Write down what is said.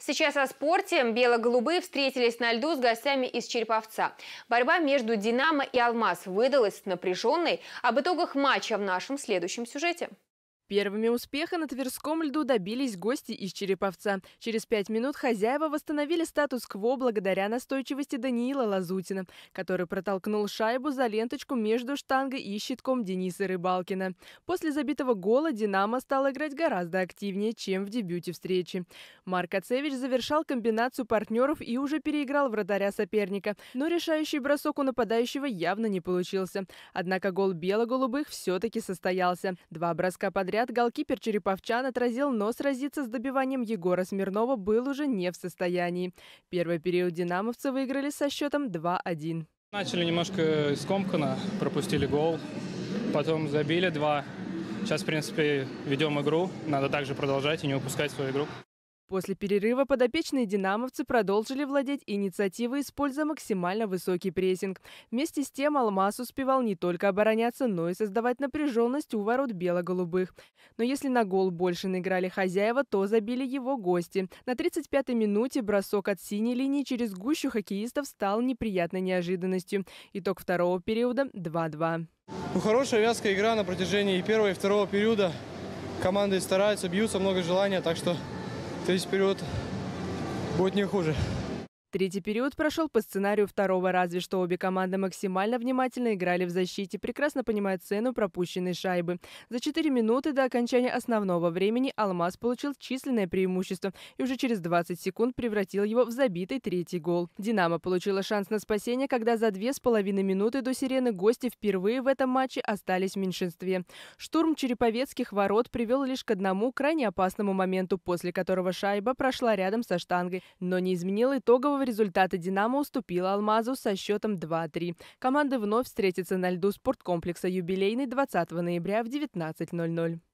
Сейчас о спорте. Бело-голубые встретились на льду с гостями из Череповца. Борьба между «Динамо» и «Алмаз» выдалась напряженной. Об итогах матча в нашем следующем сюжете. Первыми успеха на Тверском льду добились гости из Череповца. Через пять минут хозяева восстановили статус-кво благодаря настойчивости Даниила Лазутина, который протолкнул шайбу за ленточку между штангой и щитком Дениса Рыбалкина. После забитого гола «Динамо» стал играть гораздо активнее, чем в дебюте встречи. Марк Ацевич завершал комбинацию партнеров и уже переиграл вратаря соперника, но решающий бросок у нападающего явно не получился. Однако гол бело-голубых все-таки состоялся. Два броска подряд подряд голкипер Череповчан отразил, но сразиться с добиванием Егора Смирнова был уже не в состоянии. Первый период «Динамовцы» выиграли со счетом 2-1. Начали немножко скомканно, пропустили гол, потом забили два. Сейчас, в принципе, ведем игру. Надо также продолжать и не упускать свою игру. После перерыва подопечные «Динамовцы» продолжили владеть инициативой, используя максимально высокий прессинг. Вместе с тем «Алмаз» успевал не только обороняться, но и создавать напряженность у ворот бело-голубых. Но если на гол больше наиграли хозяева, то забили его гости. На 35-й минуте бросок от синей линии через гущу хоккеистов стал неприятной неожиданностью. Итог второго периода – 2-2. Ну, хорошая вязкая игра на протяжении и первого, и второго периода. Команды стараются, бьются, много желания, так что то есть вперед будет не хуже. Третий период прошел по сценарию второго, разве что обе команды максимально внимательно играли в защите, прекрасно понимая цену пропущенной шайбы. За 4 минуты до окончания основного времени «Алмаз» получил численное преимущество и уже через 20 секунд превратил его в забитый третий гол. «Динамо» получила шанс на спасение, когда за 2,5 минуты до сирены гости впервые в этом матче остались в меньшинстве. Штурм череповецких ворот привел лишь к одному крайне опасному моменту, после которого шайба прошла рядом со штангой, но не изменил итогового итогового результата «Динамо» уступила «Алмазу» со счетом 2-3. Команды вновь встретятся на льду спорткомплекса «Юбилейный» 20 ноября в 19.00.